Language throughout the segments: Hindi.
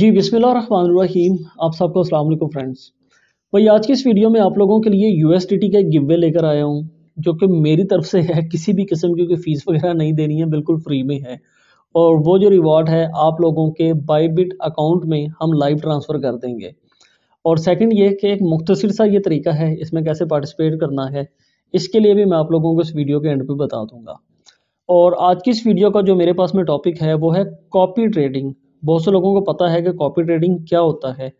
जी रहीम आप सबको असल फ्रेंड्स भाई आज की इस वीडियो में आप लोगों के लिए यू का एक गिवे लेकर आया हूँ जो कि मेरी तरफ से है किसी भी किस्म की कोई फ़ीस वगैरह नहीं देनी है बिल्कुल फ्री में है और वो जो रिवॉर्ड है आप लोगों के बाईबिट अकाउंट में हम लाइव ट्रांसफ़र कर देंगे और सेकंड ये कि एक मुख्तर सा ये तरीका है इसमें कैसे पार्टिसिपेट करना है इसके लिए भी मैं आप लोगों को इस वीडियो के एंड पे बता दूंगा और आज की इस वीडियो का जो मेरे पास में टॉपिक है वो है कॉपी ट्रेडिंग बहुत से लोगों को पता है कि कॉपी ट्रेडिंग क्या होता है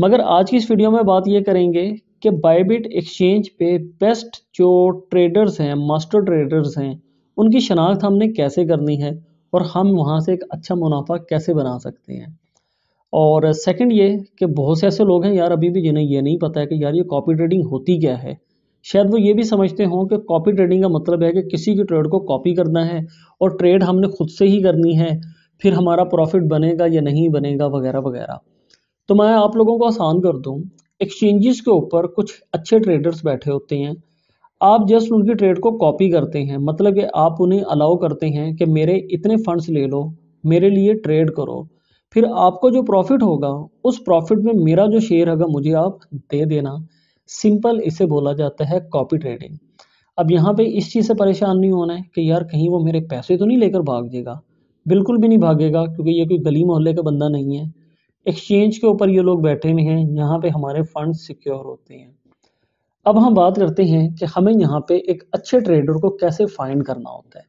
मगर आज की इस वीडियो में बात ये करेंगे कि बाईबिट एक्सचेंज पे बेस्ट जो ट्रेडर्स हैं मास्टर ट्रेडर्स हैं उनकी शनाख्त हमने कैसे करनी है और हम वहाँ से एक अच्छा मुनाफा कैसे बना सकते हैं और सेकंड ये कि बहुत से ऐसे लोग हैं यार अभी भी जिन्हें ये नहीं पता है कि यार ये कॉपी ट्रेडिंग होती क्या है शायद वो ये भी समझते हों कि कॉपी ट्रेडिंग का मतलब है कि किसी के ट्रेड को कॉपी करना है और ट्रेड हमने खुद से ही करनी है फिर हमारा प्रॉफिट बनेगा या नहीं बनेगा वगैरह वगैरह तो मैं आप लोगों को आसान कर दूँ एक्सचेंजेस के ऊपर कुछ अच्छे ट्रेडर्स बैठे होते हैं आप जस्ट उनकी ट्रेड को कॉपी करते हैं मतलब कि आप उन्हें अलाउ करते हैं कि मेरे इतने फंड्स ले लो मेरे लिए ट्रेड करो फिर आपको जो प्रॉफिट होगा उस प्रॉफिट में मेरा जो शेयर होगा मुझे आप दे देना सिंपल इसे बोला जाता है कॉपी ट्रेडिंग अब यहाँ पे इस चीज़ से परेशान नहीं होना है कि यार कहीं वो मेरे पैसे तो नहीं लेकर भाग जाएगा बिल्कुल भी नहीं भागेगा क्योंकि ये कोई गली मोहल्ले का बंदा नहीं है एक्सचेंज के ऊपर ये लोग बैठे हुए हैं यहाँ पे हमारे फंड सिक्योर होते हैं अब हम बात करते हैं कि हमें यहाँ पे एक अच्छे ट्रेडर को कैसे फाइंड करना होता है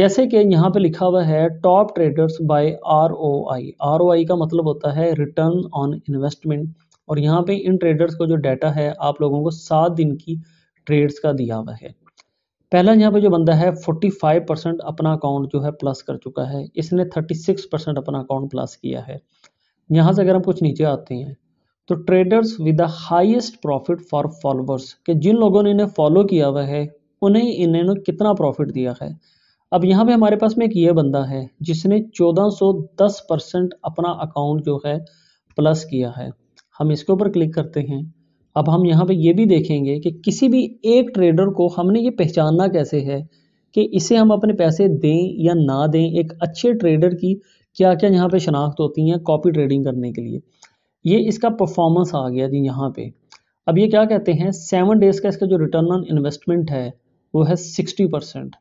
जैसे कि यहाँ पे लिखा हुआ है top traders by R O I R O I का मतलब होता है रिटर्न ऑन इन्वेस्टमेंट और यहाँ पे इन ट्रेडर्स को जो डाटा है आप लोगों को सात दिन की ट्रेड्स का दिया हुआ है पहला यहाँ पे जो बंदा है 45 परसेंट अपना अकाउंट जो है प्लस कर चुका है इसने 36 परसेंट अपना अकाउंट प्लस किया है यहाँ से अगर हम कुछ नीचे आते हैं तो traders with the highest profit for followers कि जिन लोगों ने इन्हें फॉलो किया हुआ है उन्हें इन्होंने कितना प्रॉफिट दिया है अब यहाँ पे हमारे पास में एक ये बंदा है जिसने चौदह परसेंट अपना अकाउंट जो है प्लस किया है हम इसके ऊपर क्लिक करते हैं अब हम यहाँ पे ये भी देखेंगे कि किसी भी एक ट्रेडर को हमने ये पहचानना कैसे है कि इसे हम अपने पैसे दें या ना दें एक अच्छे ट्रेडर की क्या क्या यहाँ पे शनाख्त होती हैं कॉपी ट्रेडिंग करने के लिए ये इसका परफॉर्मेंस आ गया जी यहाँ पे अब ये क्या कहते हैं सेवन डेज़ का इसका जो रिटर्न ऑन इन्वेस्टमेंट है वो है sixty percent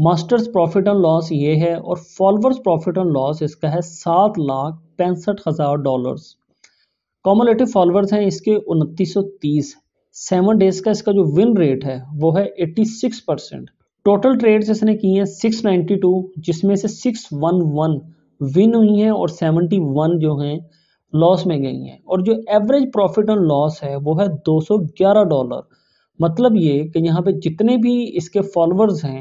masters profit and loss ये है और फॉलोअर्स प्रॉफिट एंड लॉस इसका है सात लाख पैंसठ हज़ार डॉलर्स कॉमोलेटिव फॉलोअर्स हैं इसके उनतीस सौ सेवन डेज का इसका जो विन रेट है वो है eighty six percent total trades इसने की हैं सिक्स नाइन्टी टू जिसमें से सिक्स वन वन विन हुई हैं और सेवेंटी वन जो हैं लॉस में गई हैं और जो एवरेज प्रॉफिट ऑन लॉस है वो है दो सौ ग्यारह डॉलर मतलब ये कि यहाँ पे जितने भी इसके फॉलोअर्स हैं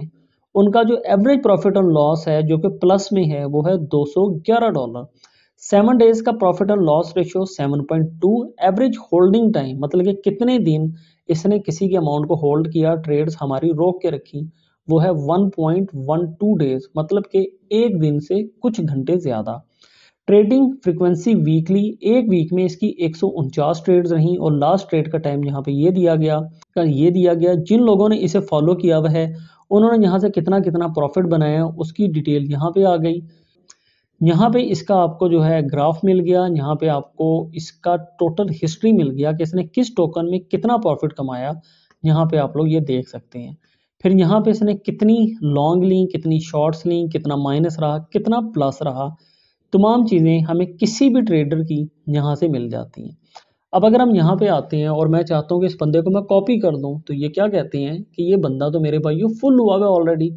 उनका जो एवरेज प्रॉफिट ऑन लॉस है जो कि प्लस में है वो है 211 डॉलर सेवन डेज का प्रॉफिट और loss ratio seven point two average holding time मतलब कि कितने दिन इसने किसी के अमाउंट को होल्ड किया ट्रेड्स हमारी रोक के रखी वो है one point one two days मतलब कि एक दिन से कुछ घंटे ज़्यादा ट्रेडिंग फ्रीक्वेंसी वीकली एक वीक में इसकी एक ट्रेड्स रहीं और लास्ट ट्रेड का टाइम यहाँ पे ये दिया गया का ये दिया गया जिन लोगों ने इसे फॉलो किया हुआ है उन्होंने यहाँ से कितना कितना प्रॉफिट बनाया उसकी डिटेल यहाँ पे आ गई यहाँ पे इसका आपको जो है ग्राफ मिल गया यहाँ पे आपको इसका टोटल हिस्ट्री मिल गया कि इसने किस टोकन में कितना प्रॉफिट कमाया यहाँ पे आप लोग ये देख सकते हैं फिर यहाँ पे इसने कितनी लॉन्ग ली कितनी शॉर्ट्स ली कितना माइनस रहा कितना प्लस रहा तमाम चीज़ें हमें किसी भी ट्रेडर की यहाँ से मिल जाती हैं अब अगर हम यहाँ पे आते हैं और मैं चाहता हूँ कि इस बंदे को मैं कॉपी कर दूँ तो ये क्या कहते हैं कि ये बंदा तो मेरे भाई फुल हुआ है ऑलरेडी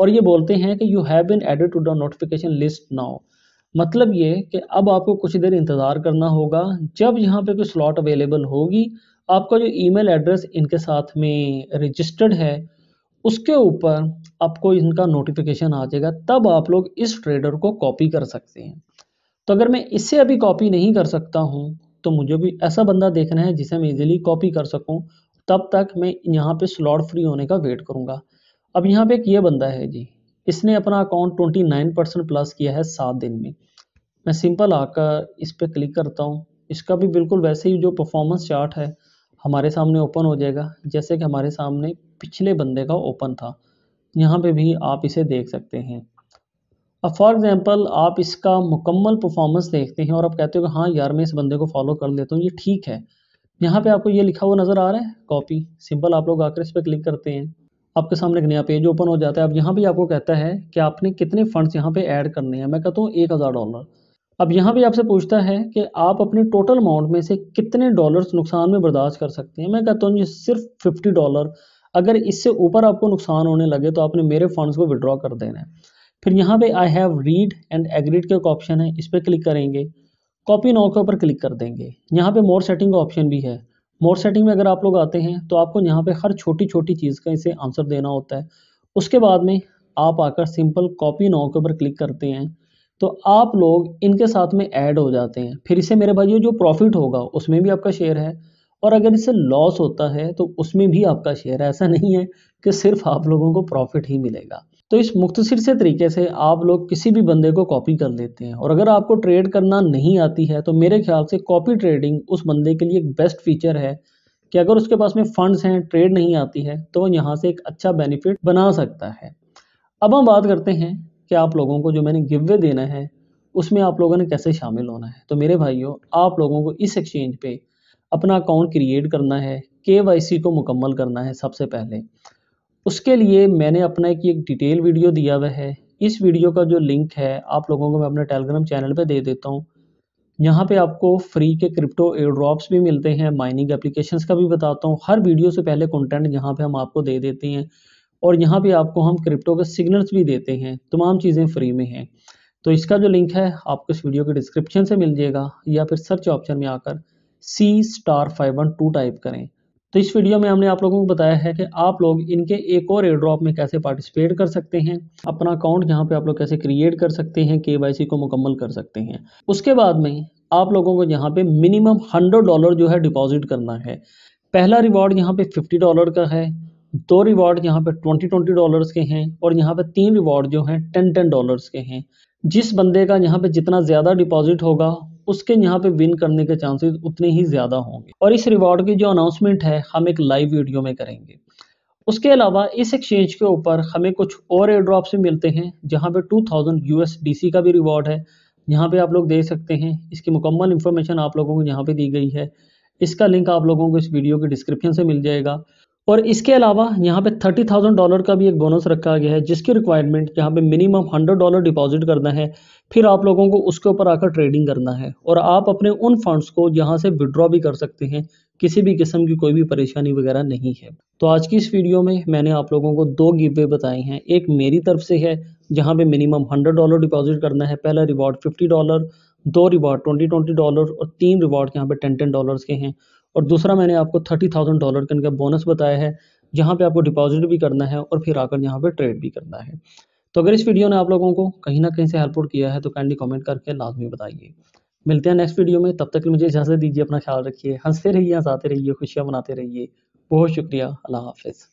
और ये बोलते हैं कि you have been added to the notification list now मतलब ये कि अब आपको कुछ देर इंतज़ार करना होगा जब यहाँ पे कोई स्लॉट अवेलेबल होगी आपका जो ईमेल एड्रेस इनके साथ में रजिस्टर्ड है उसके ऊपर आपको इनका नोटिफिकेशन आ जाएगा तब आप लोग इस ट्रेडर को कॉपी कर सकते हैं तो अगर मैं इससे अभी कॉपी नहीं कर सकता हूँ तो मुझे भी ऐसा बंदा देखना है जिसे मैं इजिली कॉपी कर सकूँ तब तक मैं यहाँ पे स्लॉट फ्री होने का वेट करूँगा अब यहाँ पे एक ये बंदा है जी इसने अपना अकाउंट 29 परसेंट प्लस किया है सात दिन में मैं सिंपल आकर इस पर क्लिक करता हूँ इसका भी बिल्कुल वैसे ही जो परफॉर्मेंस चार्ट है हमारे सामने ओपन हो जाएगा जैसे कि हमारे सामने पिछले बंदे का ओपन था यहाँ पे भी आप इसे देख सकते हैं अब फॉर एग्ज़ाम्पल आप इसका मुकम्मल परफॉर्मेंस देखते हैं और आप कहते हो कि हाँ यार मैं इस बंदे को फॉलो कर लेता हूँ ये ठीक है यहाँ पे आपको ये लिखा हुआ नज़र आ रहा है कॉपी सिंपल आप लोग आकर इस पर क्लिक करते हैं आपके सामने एक नया पेज ओपन हो जाता है अब यहाँ भी आपको कहता है कि आपने कितने फंड्स यहाँ पे ऐड करने हैं मैं कहता हूँ एक हज़ार डॉलर अब यहाँ भी आपसे पूछता है कि आप अपने टोटल अमाउंट में से कितने डॉलर्स नुकसान में बर्दाश्त कर सकते हैं मैं कहता हूँ ये सिर्फ फिफ्टी डॉलर अगर इससे ऊपर आपको नुकसान होने लगे तो आपने मेरे फंड्स को विड्रॉ कर देना है फिर यहाँ पे I have read and agreed का एक ऑप्शन है इस पर क्लिक करेंगे कॉपी नाउ के ऊपर क्लिक कर देंगे यहाँ पे मोर सेटिंग का ऑप्शन भी है मोर सेटिंग में अगर आप लोग आते हैं तो आपको यहाँ पे हर छोटी छोटी चीज़ का इसे आंसर देना होता है उसके बाद में आप आकर सिंपल कॉपी नाव के ऊपर क्लिक करते हैं तो आप लोग इनके साथ में ऐड हो जाते हैं फिर इसे मेरे भाइयों जो प्रॉफिट होगा उसमें भी आपका शेयर है और अगर इससे लॉस होता है तो उसमें भी आपका शेयर है ऐसा नहीं है कि सिर्फ आप लोगों को प्रॉफिट ही मिलेगा तो इस मुख्तसर से तरीके से आप लोग किसी भी बंदे को कॉपी कर लेते हैं और अगर आपको ट्रेड करना नहीं आती है तो मेरे ख्याल से कॉपी ट्रेडिंग उस बंदे के लिए एक बेस्ट फीचर है कि अगर उसके पास में फंड्स हैं ट्रेड नहीं आती है तो वो यहाँ से एक अच्छा बेनिफिट बना सकता है अब हम बात करते हैं कि आप लोगों को जो मैंने गिवे देना है उसमें आप लोगों ने कैसे शामिल होना है तो मेरे भाइयों आप लोगों को इस एक्सचेंज पे अपना अकाउंट क्रिएट करना है के को मुकम्मल करना है सबसे पहले उसके लिए मैंने अपना एक डिटेल वीडियो दिया हुआ है इस वीडियो का जो लिंक है आप लोगों को मैं अपने टेलीग्राम चैनल पे दे देता हूँ यहाँ पे आपको फ्री के क्रिप्टो एयड्रॉप्स भी मिलते हैं माइनिंग एप्लीकेशन का भी बताता हूँ हर वीडियो से पहले कंटेंट यहाँ पे हम आपको दे देते हैं और यहाँ पे आपको हम क्रिप्टो के सिग्नल्स भी देते हैं तमाम चीज़ें फ्री में हैं तो इसका जो लिंक है आपको इस वीडियो के डिस्क्रिप्शन से मिल जाएगा या फिर सर्च ऑप्शन में आकर C star five one two type करें तो इस वीडियो में हमने आप लोगों को बताया है कि आप लोग इनके एक और एयड्रॉप में कैसे पार्टिसिपेट कर सकते हैं अपना अकाउंट यहाँ पे आप लोग कैसे क्रिएट कर सकते हैं के को मुकम्मल कर सकते हैं उसके बाद में आप लोगों को यहाँ पे मिनिमम हंड्रेड डॉलर जो है डिपॉजिट करना है पहला रिवॉर्ड यहाँ पे फिफ्टी डॉलर का है दो रिवॉर्ड यहाँ पे ट्वेंटी ट्वेंटी डॉलर्स के हैं और यहाँ पे तीन रिवॉर्ड जो हैं टेन टेन डॉलर्स के हैं जिस बंदे का यहाँ पे जितना ज़्यादा डिपॉजिट होगा उसके यहाँ पे विन करने के चांसेस उतने ही ज़्यादा होंगे और इस रिवॉर्ड की जो अनाउंसमेंट है हम एक लाइव वीडियो में करेंगे उसके अलावा इस एक्सचेंज के ऊपर हमें कुछ और एयर ड्रॉप भी मिलते हैं जहाँ पे 2000 यूएसडीसी का भी रिवॉर्ड है यहाँ पे आप लोग देख सकते हैं इसकी मुकम्मल इन्फॉर्मेशन आप लोगों को यहाँ पे दी गई है इसका लिंक आप लोगों को इस वीडियो के डिस्क्रिप्शन से मिल जाएगा और इसके अलावा यहाँ पे थर्टी थाउजेंड डॉलर का भी एक बोनस रखा गया है जिसकी रिक्वायरमेंट यहाँ पे मिनिमम हंड्रेड डॉलर डिपॉजिट करना है फिर आप लोगों को उसके ऊपर आकर ट्रेडिंग करना है और आप अपने उन फंड्स को यहाँ से विड्रॉ भी कर सकते हैं किसी भी किस्म की कोई भी परेशानी वगैरह नहीं है तो आज की इस वीडियो में मैंने आप लोगों को दो गिवे बताए हैं एक मेरी तरफ से है जहाँ पे मिनिमम हंड्रेड डॉलर डिपॉजिट करना है पहला रिवॉर्ड फिफ्टी डॉलर दो रिवॉर्ड ट्वेंटी ट्वेंटी डॉलर और तीन रिवॉर्ड यहाँ पे टेन टेन डॉलर्स के हैं और दूसरा मैंने आपको थर्टी थाउजेंड डॉलर का इनका बोनस बताया है जहाँ पे आपको डिपॉजिट भी करना है और फिर आकर यहाँ पे ट्रेड भी करना है तो अगर इस वीडियो ने आप लोगों को कहीं ना कहीं से हेल्पआउट किया है तो काइंडली कमेंट करके लाजमी बताइए मिलते हैं नेक्स्ट वीडियो में तब तक मुझे इजाज़त दीजिए अपना ख्याल रखिए हंसते रहिए हंसाते रहिए खुशियाँ मनाते रहिए बहुत शुक्रिया अल्लाह हाफिज़